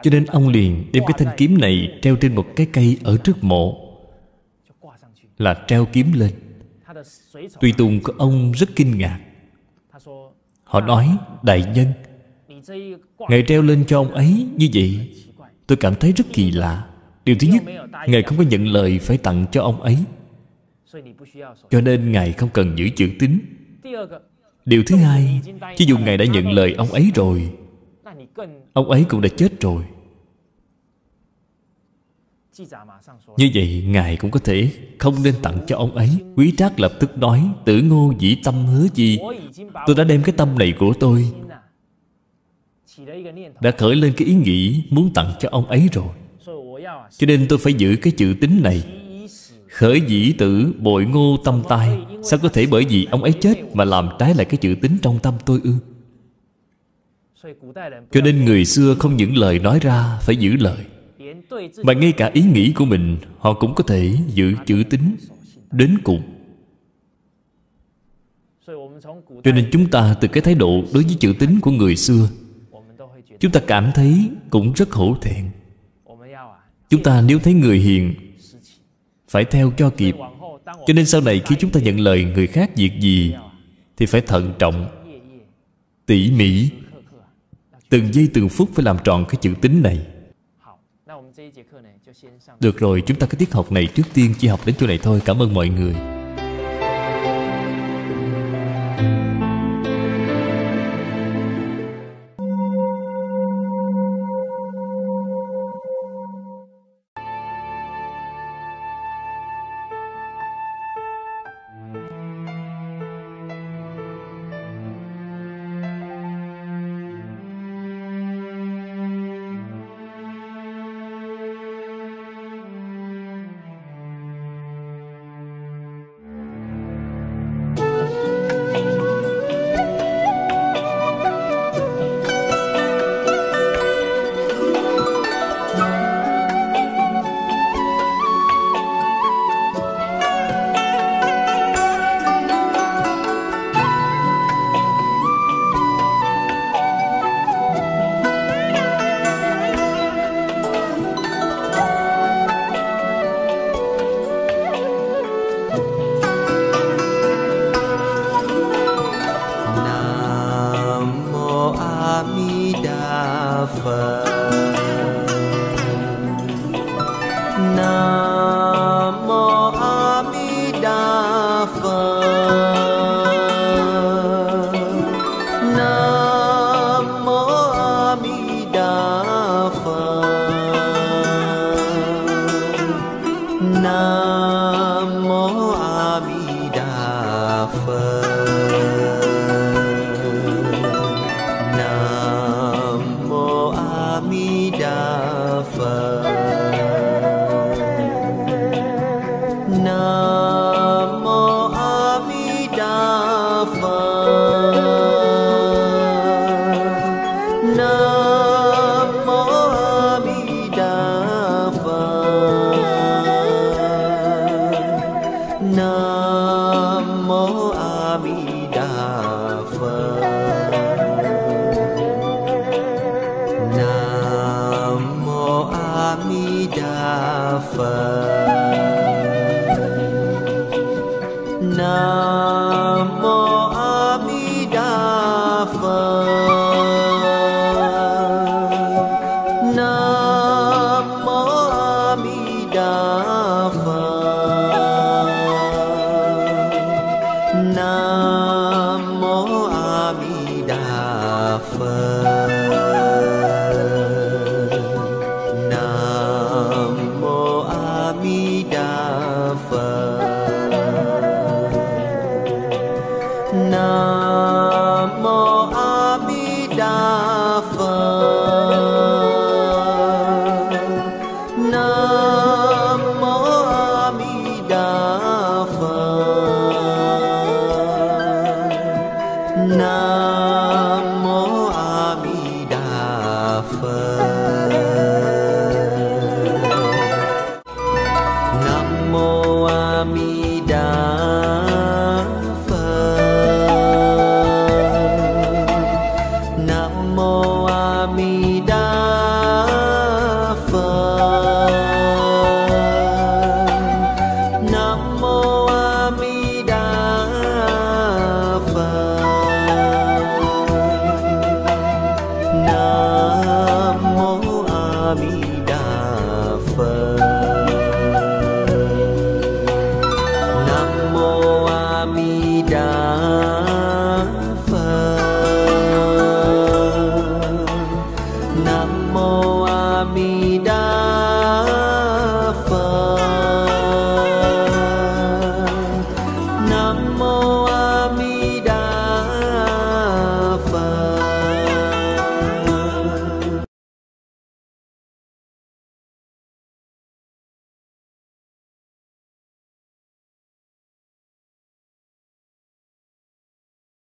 Cho nên ông liền đem cái thanh kiếm này Treo trên một cái cây ở trước mộ Là treo kiếm lên Tùy tùng của ông rất kinh ngạc Họ nói Đại nhân Ngài treo lên cho ông ấy như vậy Tôi cảm thấy rất kỳ lạ Điều thứ nhất Ngài không có nhận lời phải tặng cho ông ấy Cho nên Ngài không cần giữ chữ tín Điều thứ hai Chứ dù Ngài đã nhận lời ông ấy rồi Ông ấy cũng đã chết rồi như vậy Ngài cũng có thể Không nên tặng cho ông ấy Quý trác lập tức nói Tử ngô dĩ tâm hứa gì Tôi đã đem cái tâm này của tôi Đã khởi lên cái ý nghĩ Muốn tặng cho ông ấy rồi Cho nên tôi phải giữ cái chữ tính này Khởi dĩ tử bội ngô tâm tai Sao có thể bởi vì ông ấy chết Mà làm trái lại cái chữ tính trong tâm tôi ư Cho nên người xưa không những lời nói ra Phải giữ lời mà ngay cả ý nghĩ của mình họ cũng có thể giữ chữ tính đến cùng cho nên chúng ta từ cái thái độ đối với chữ tính của người xưa chúng ta cảm thấy cũng rất hổ thẹn chúng ta nếu thấy người hiền phải theo cho kịp cho nên sau này khi chúng ta nhận lời người khác việc gì thì phải thận trọng tỉ mỉ từng giây từng phút phải làm tròn cái chữ tính này được rồi, chúng ta cái tiết học này trước tiên chỉ học đến chỗ này thôi. Cảm ơn mọi người. 阿弥陀佛。